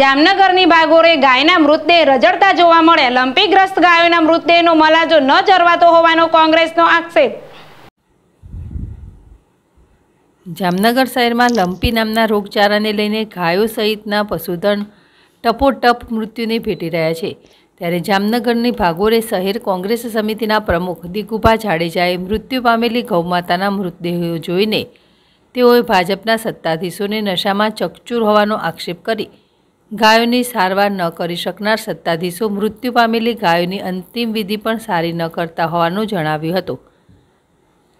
જામનગરની બાગોરે ગાયના મૃતદેહ રજડતા જોવા મળે લંપીગ્રસ્ત ગાયોના મૃતદેહનો મલાજો ન જરવાતો હોવાનો કોંગ્રેસનો આક્ષેપ જામનગર શહેરમાં લંપી નામના રોગચારાને લઈને ગાયો સહિતના પશુધન ટપોટપ મૃત્યુને ભેટી રહ્યા છે ત્યારે જામનગરની ભાગોરે શહેર કોંગ્રેસ સમિતિના પ્રમુખ દિગુભા જાડેજાએ મૃત્યુ પામેલી ગૌમાતાના મૃતદેહો જોઈને તેઓએ ભાજપના સત્તાધીશોને નશામાં ચકચૂર હોવાનો આક્ષેપ કરી ગાયોની સારવાર ન કરી શકનાર સત્તાધીશો મૃત્યુ પામેલી ગાયોની અંતિમ વિધિ પણ સારી ન કરતા હોવાનું જણાવ્યું હતું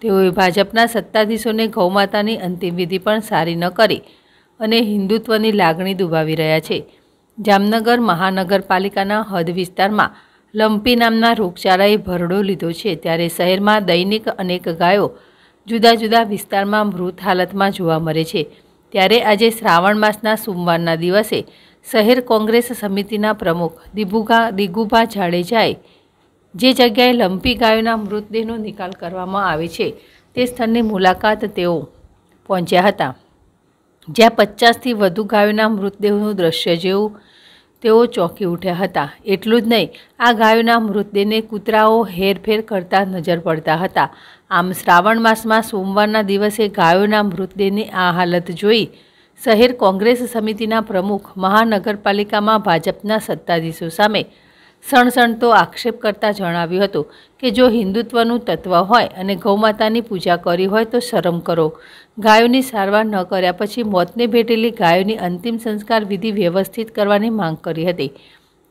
તેઓએ ભાજપના સત્તાધીશોને ગૌમાતાની અંતિમ વિધિ પણ સારી ન કરી અને હિન્દુત્વની લાગણી દુભાવી રહ્યા છે જામનગર મહાનગરપાલિકાના હદ વિસ્તારમાં લંપી નામના રોગચાળાએ ભરડો લીધો છે ત્યારે શહેરમાં દૈનિક અનેક ગાયો જુદા જુદા વિસ્તારમાં મૃત હાલતમાં જોવા મળે છે ત્યારે આજે શ્રાવણ માસના સોમવારના દિવસે શહેર કોંગ્રેસ સમિતિના પ્રમુખ દિબુગા દિગુભા જાડેજાએ જે જગ્યાએ લંપી ગાયોના મૃતદેહનો નિકાલ કરવામાં આવે છે તે સ્થળની મુલાકાત તેઓ પહોંચ્યા હતા જ્યાં પચાસથી વધુ ગાયોના મૃતદેહનું દ્રશ્ય જેવું તેઓ ચોંકી ઉઠ્યા હતા એટલું જ નહીં આ ગાયોના મૃતદેહને કૂતરાઓ હેરફેર કરતા નજર પડતા હતા આમ શ્રાવણ માસમાં સોમવારના દિવસે ગાયોના મૃતદેહની આ હાલત જોઈ શહેર કોંગ્રેસ સમિતિના પ્રમુખ મહાનગરપાલિકામાં ભાજપના સત્તાધીશો સામે સણસણતો આક્ષેપ કરતાં જણાવ્યું હતું કે જો હિન્દુત્વનું તત્વ હોય અને ગૌમાતાની પૂજા કરી હોય તો શરમ કરો ગાયોની સારવાર ન કર્યા પછી મોતને ભેટેલી ગાયોની અંતિમ સંસ્કાર વિધિ વ્યવસ્થિત કરવાની માંગ કરી હતી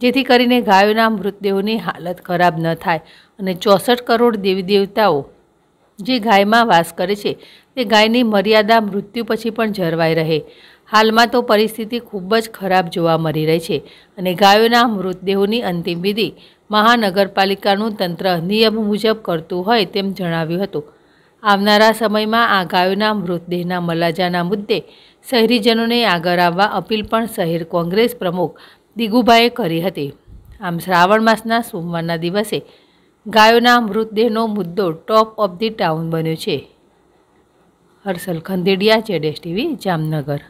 જેથી કરીને ગાયોના મૃતદેહોની હાલત ખરાબ ન થાય અને ચોસઠ કરોડ દેવી દેવતાઓ જે ગાયમાં વાસ કરે છે તે ગાયની મર્યાદા મૃત્યુ પછી પણ જળવાઈ રહે હાલમાં તો પરિસ્થિતિ ખૂબ જ ખરાબ જોવા મળી રહી છે અને ગાયોના મૃતદેહોની અંતિમ વિધિ મહાનગરપાલિકાનું તંત્ર નિયમ મુજબ કરતું હોય તેમ જણાવ્યું હતું આવનારા સમયમાં આ ગાયોના મૃતદેહના મલાજાના મુદ્દે શહેરીજનોને આગળ આવવા અપીલ પણ શહેર કોંગ્રેસ પ્રમુખ દિગુભાઈએ કરી હતી આમ શ્રાવણ માસના સોમવારના દિવસે ગાયોના મૃતદેહનો મુદ્દો ટોપ ઓફ ધી ટાઉન બન્યો છે હર્ષલ ખંદેડિયા જેડેશ ટીવી જામનગર